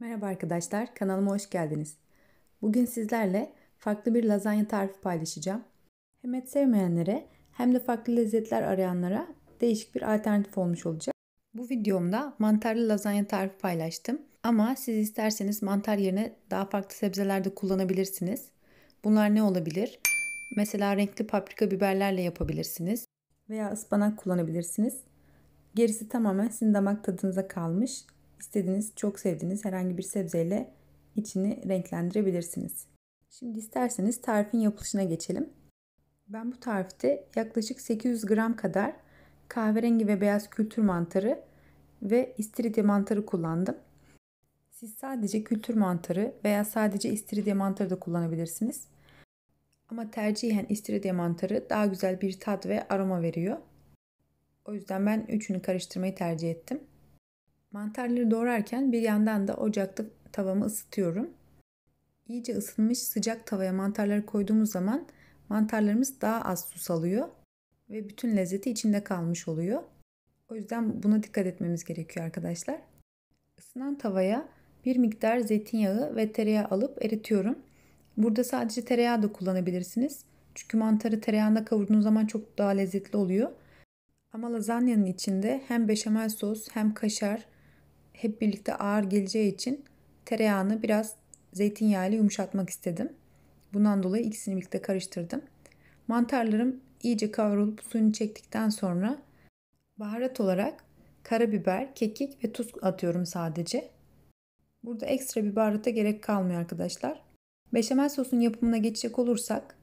Merhaba arkadaşlar, kanalıma hoş geldiniz. Bugün sizlerle farklı bir lazanya tarifi paylaşacağım. Hem et sevmeyenlere hem de farklı lezzetler arayanlara değişik bir alternatif olmuş olacak. Bu videomda mantarlı lazanya tarifi paylaştım. Ama siz isterseniz mantar yerine daha farklı sebzeler de kullanabilirsiniz. Bunlar ne olabilir? Mesela renkli paprika biberlerle yapabilirsiniz. Veya ıspanak kullanabilirsiniz. Gerisi tamamen sizin damak tadınıza kalmış istediğiniz, çok sevdiğiniz herhangi bir sebzeyle içini renklendirebilirsiniz. Şimdi isterseniz tarifin yapılışına geçelim. Ben bu tarifte yaklaşık 800 gram kadar kahverengi ve beyaz kültür mantarı ve istiridye mantarı kullandım. Siz sadece kültür mantarı veya sadece istiridye mantarı da kullanabilirsiniz. Ama tercihen istiridye mantarı daha güzel bir tat ve aroma veriyor. O yüzden ben üçünü karıştırmayı tercih ettim. Mantarları doğrarken bir yandan da ocakta tavamı ısıtıyorum. İyice ısınmış sıcak tavaya mantarları koyduğumuz zaman mantarlarımız daha az su salıyor ve bütün lezzeti içinde kalmış oluyor. O yüzden buna dikkat etmemiz gerekiyor arkadaşlar. Isınan tavaya bir miktar zeytinyağı ve tereyağı alıp eritiyorum. Burada sadece tereyağı da kullanabilirsiniz. Çünkü mantarı tereyağında kavurduğunuz zaman çok daha lezzetli oluyor. Ama lazanyanın içinde hem beşamel sos hem kaşar hep birlikte ağır geleceği için tereyağını biraz zeytinyağı ile yumuşatmak istedim. Bundan dolayı ikisini birlikte karıştırdım. Mantarlarım iyice kavrulup suyunu çektikten sonra baharat olarak karabiber, kekik ve tuz atıyorum sadece. Burada ekstra bir baharata gerek kalmıyor arkadaşlar. Beşamel sosun yapımına geçecek olursak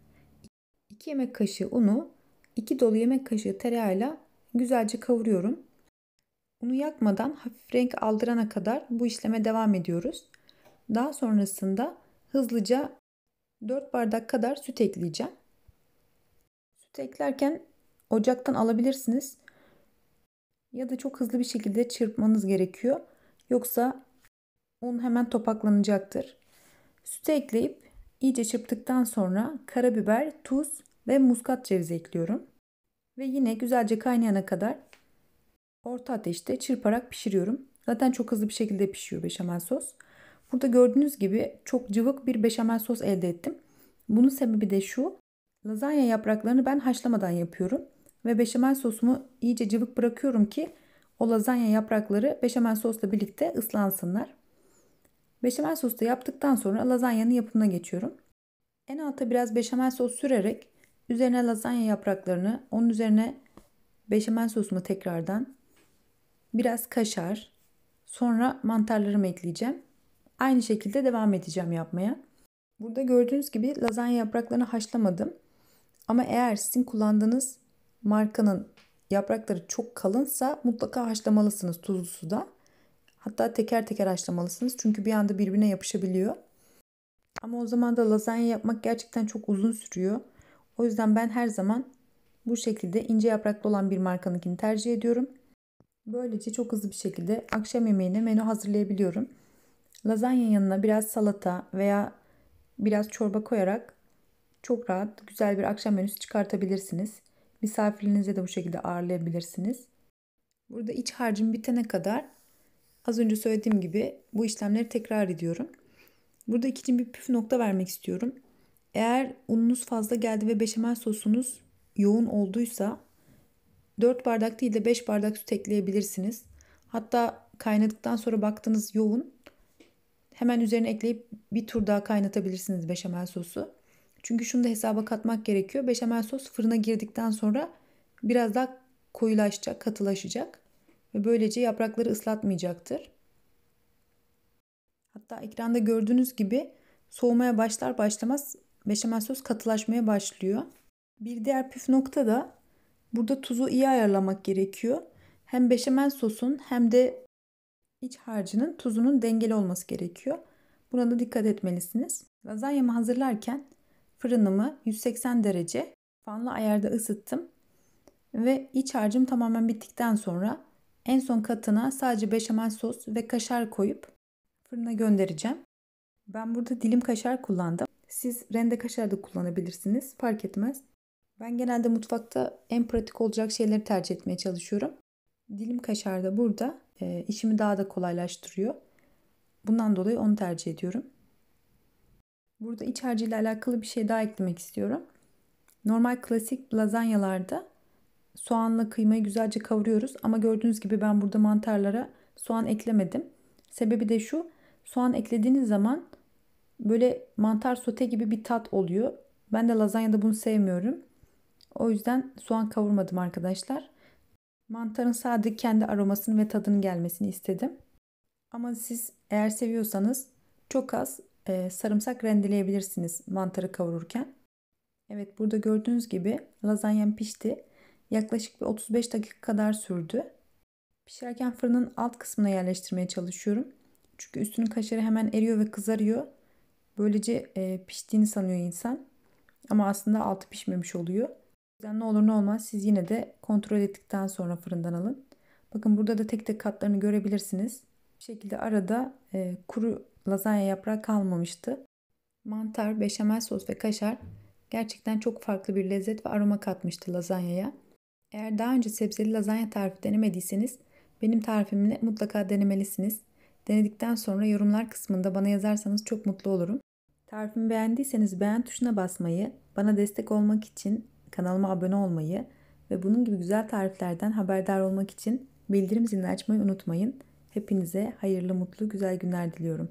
2 yemek kaşığı unu, 2 dolu yemek kaşığı tereyağıyla güzelce kavuruyorum. Unu yakmadan hafif renk aldırana kadar bu işleme devam ediyoruz. Daha sonrasında hızlıca 4 bardak kadar süt ekleyeceğim. Süt eklerken ocaktan alabilirsiniz. Ya da çok hızlı bir şekilde çırpmanız gerekiyor. Yoksa un hemen topaklanacaktır. Süt ekleyip iyice çırptıktan sonra karabiber, tuz ve muskat cevizi ekliyorum. Ve yine güzelce kaynayana kadar orta ateşte çırparak pişiriyorum. Zaten çok hızlı bir şekilde pişiyor beşamel sos. Burada gördüğünüz gibi çok cıvık bir beşamel sos elde ettim. Bunun sebebi de şu. Lazanya yapraklarını ben haşlamadan yapıyorum. Ve beşamel sosumu iyice cıvık bırakıyorum ki o lazanya yaprakları beşamel sosla birlikte ıslansınlar. Beşamel sosu da yaptıktan sonra lazanyanın yapımına geçiyorum. En alta biraz beşamel sos sürerek üzerine lazanya yapraklarını, onun üzerine beşamel sosumu tekrardan biraz kaşar, sonra mantarlarımı ekleyeceğim. Aynı şekilde devam edeceğim yapmaya. Burada gördüğünüz gibi lazanya yapraklarını haşlamadım. Ama eğer sizin kullandığınız markanın yaprakları çok kalınsa mutlaka haşlamalısınız tuzlu suda. Hatta teker teker haşlamalısınız çünkü bir anda birbirine yapışabiliyor. Ama o zaman da lazanya yapmak gerçekten çok uzun sürüyor. O yüzden ben her zaman bu şekilde ince yapraklı olan bir markanınkini tercih ediyorum. Böylece çok hızlı bir şekilde akşam yemeğine menü hazırlayabiliyorum. Lazanya yanına biraz salata veya biraz çorba koyarak çok rahat güzel bir akşam menüsü çıkartabilirsiniz. Misafirinize de bu şekilde ağırlayabilirsiniz. Burada iç harcım bitene kadar az önce söylediğim gibi bu işlemleri tekrar ediyorum. Burada ikinci bir püf nokta vermek istiyorum. Eğer ununuz fazla geldi ve beşamel sosunuz yoğun olduysa 4 bardak değil de 5 bardak süt ekleyebilirsiniz. Hatta kaynadıktan sonra baktınız yoğun. Hemen üzerine ekleyip bir tur daha kaynatabilirsiniz beşamel sosu. Çünkü şunu da hesaba katmak gerekiyor. Beşamel sos fırına girdikten sonra biraz daha koyulaşacak, katılaşacak ve böylece yaprakları ıslatmayacaktır. Hatta ekranda gördüğünüz gibi soğumaya başlar başlamaz beşamel sos katılaşmaya başlıyor. Bir diğer püf nokta da Burada tuzu iyi ayarlamak gerekiyor. Hem beşamel sosun hem de iç harcının tuzunun dengeli olması gerekiyor. Buna da dikkat etmelisiniz. Lazanyamı hazırlarken fırınımı 180 derece fanlı ayarda ısıttım. Ve iç harcım tamamen bittikten sonra en son katına sadece beşamel sos ve kaşar koyup fırına göndereceğim. Ben burada dilim kaşar kullandım. Siz rende kaşar da kullanabilirsiniz. Fark etmez. Ben genelde mutfakta en pratik olacak şeyleri tercih etmeye çalışıyorum. Dilim kaşar da burada e, işimi daha da kolaylaştırıyor. Bundan dolayı onu tercih ediyorum. Burada iç harcı ile alakalı bir şey daha eklemek istiyorum. Normal klasik lazanyalarda soğanla kıymayı güzelce kavuruyoruz ama gördüğünüz gibi ben burada mantarlara soğan eklemedim. Sebebi de şu. Soğan eklediğiniz zaman böyle mantar sote gibi bir tat oluyor. Ben de lazanyada bunu sevmiyorum. O yüzden soğan kavurmadım arkadaşlar. Mantarın sadece kendi aromasını ve tadının gelmesini istedim. Ama siz eğer seviyorsanız çok az e, sarımsak rendeleyebilirsiniz mantarı kavururken. Evet burada gördüğünüz gibi lazanyam pişti. Yaklaşık bir 35 dakika kadar sürdü. Pişerken fırının alt kısmına yerleştirmeye çalışıyorum. Çünkü üstünün kaşarı hemen eriyor ve kızarıyor. Böylece e, piştiğini sanıyor insan. Ama aslında altı pişmemiş oluyor yüzden ne olur ne olmaz siz yine de kontrol ettikten sonra fırından alın. Bakın burada da tek tek katlarını görebilirsiniz. Bu şekilde arada e, kuru lazanya yaprağı kalmamıştı. Mantar, beşamel sos ve kaşar gerçekten çok farklı bir lezzet ve aroma katmıştı lazanyaya. Eğer daha önce sebzeli lazanya tarifi denemediyseniz benim tarifimle mutlaka denemelisiniz. Denedikten sonra yorumlar kısmında bana yazarsanız çok mutlu olurum. Tarifimi beğendiyseniz beğen tuşuna basmayı, bana destek olmak için kanalıma abone olmayı ve bunun gibi güzel tariflerden haberdar olmak için bildirim zilini açmayı unutmayın. Hepinize hayırlı, mutlu, güzel günler diliyorum.